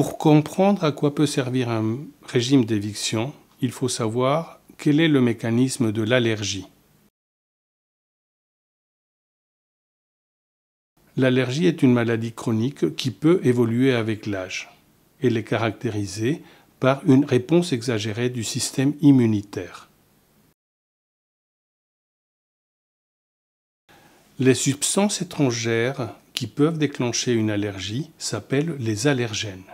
Pour comprendre à quoi peut servir un régime d'éviction, il faut savoir quel est le mécanisme de l'allergie. L'allergie est une maladie chronique qui peut évoluer avec l'âge. Elle est caractérisée par une réponse exagérée du système immunitaire. Les substances étrangères qui peuvent déclencher une allergie s'appellent les allergènes.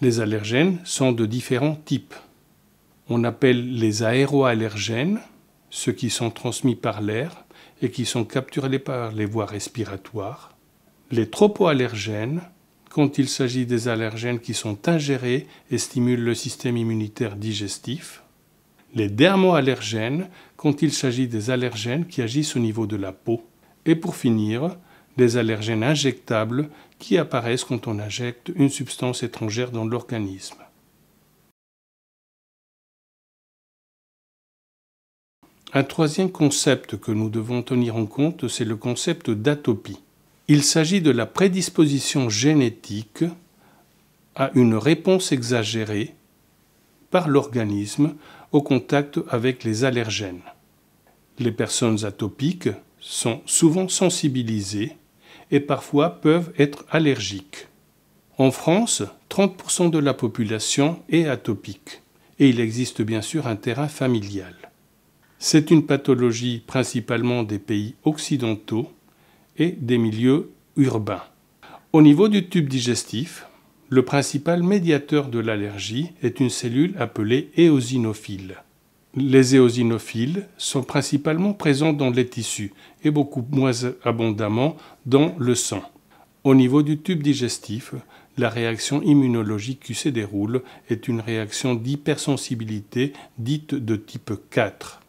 Les allergènes sont de différents types. On appelle les aéroallergènes ceux qui sont transmis par l'air et qui sont capturés par les voies respiratoires. Les tropoallergènes, quand il s'agit des allergènes qui sont ingérés et stimulent le système immunitaire digestif. Les dermoallergènes, quand il s'agit des allergènes qui agissent au niveau de la peau. Et pour finir, des allergènes injectables qui apparaissent quand on injecte une substance étrangère dans l'organisme. Un troisième concept que nous devons tenir en compte, c'est le concept d'atopie. Il s'agit de la prédisposition génétique à une réponse exagérée par l'organisme au contact avec les allergènes. Les personnes atopiques sont souvent sensibilisées et parfois peuvent être allergiques. En France, 30% de la population est atopique et il existe bien sûr un terrain familial. C'est une pathologie principalement des pays occidentaux et des milieux urbains. Au niveau du tube digestif, le principal médiateur de l'allergie est une cellule appelée éosinophile les éosinophiles sont principalement présents dans les tissus et beaucoup moins abondamment dans le sang. Au niveau du tube digestif, la réaction immunologique qui se déroule est une réaction d'hypersensibilité dite de type 4.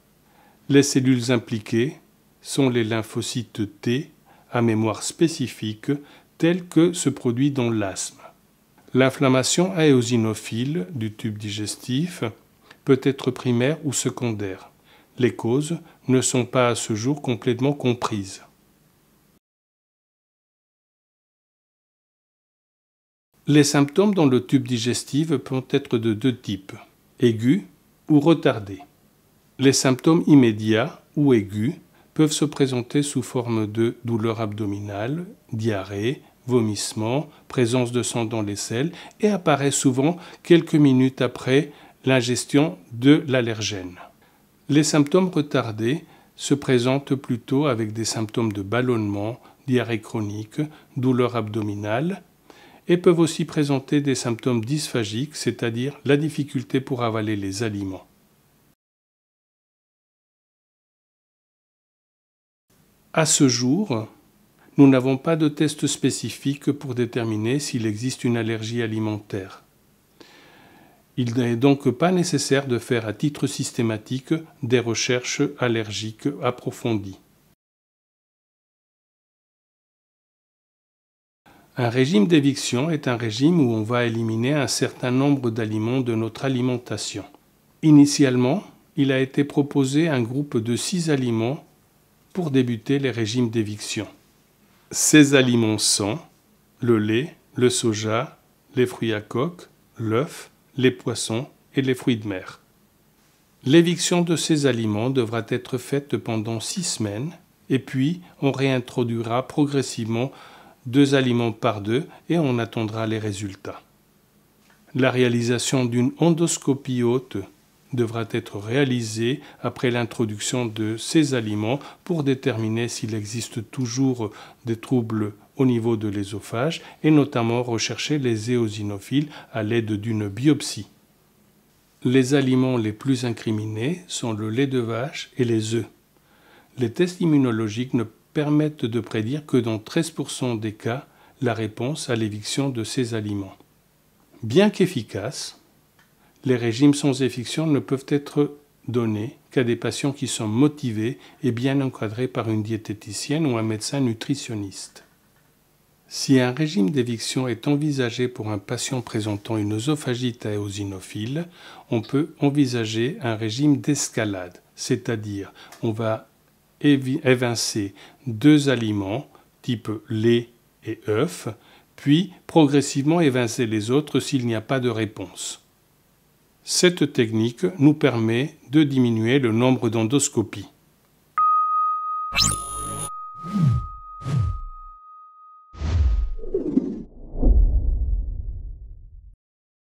Les cellules impliquées sont les lymphocytes T à mémoire spécifique tels que se produit dans l'asthme. L'inflammation aéosinophile du tube digestif peut être primaire ou secondaire. Les causes ne sont pas à ce jour complètement comprises. Les symptômes dans le tube digestif peuvent être de deux types, aigus ou retardés. Les symptômes immédiats ou aigus peuvent se présenter sous forme de douleur abdominale, diarrhée, vomissements, présence de sang dans les selles et apparaissent souvent quelques minutes après l'ingestion de l'allergène. Les symptômes retardés se présentent plutôt avec des symptômes de ballonnement, diarrhée chronique, douleur abdominale et peuvent aussi présenter des symptômes dysphagiques, c'est-à-dire la difficulté pour avaler les aliments. À ce jour, nous n'avons pas de test spécifique pour déterminer s'il existe une allergie alimentaire. Il n'est donc pas nécessaire de faire à titre systématique des recherches allergiques approfondies. Un régime d'éviction est un régime où on va éliminer un certain nombre d'aliments de notre alimentation. Initialement, il a été proposé un groupe de six aliments pour débuter les régimes d'éviction. Ces aliments sont le lait, le soja, les fruits à coque, l'œuf, les poissons et les fruits de mer. L'éviction de ces aliments devra être faite pendant six semaines, et puis on réintroduira progressivement deux aliments par deux et on attendra les résultats. La réalisation d'une endoscopie haute devra être réalisé après l'introduction de ces aliments pour déterminer s'il existe toujours des troubles au niveau de l'ésophage et notamment rechercher les éosinophiles à l'aide d'une biopsie. Les aliments les plus incriminés sont le lait de vache et les œufs. Les tests immunologiques ne permettent de prédire que dans 13% des cas la réponse à l'éviction de ces aliments. Bien qu'efficace, les régimes sans éviction ne peuvent être donnés qu'à des patients qui sont motivés et bien encadrés par une diététicienne ou un médecin nutritionniste. Si un régime d'éviction est envisagé pour un patient présentant une oesophagite éosinophile, on peut envisager un régime d'escalade, c'est-à-dire on va évincer deux aliments type lait et œufs, puis progressivement évincer les autres s'il n'y a pas de réponse. Cette technique nous permet de diminuer le nombre d'endoscopies.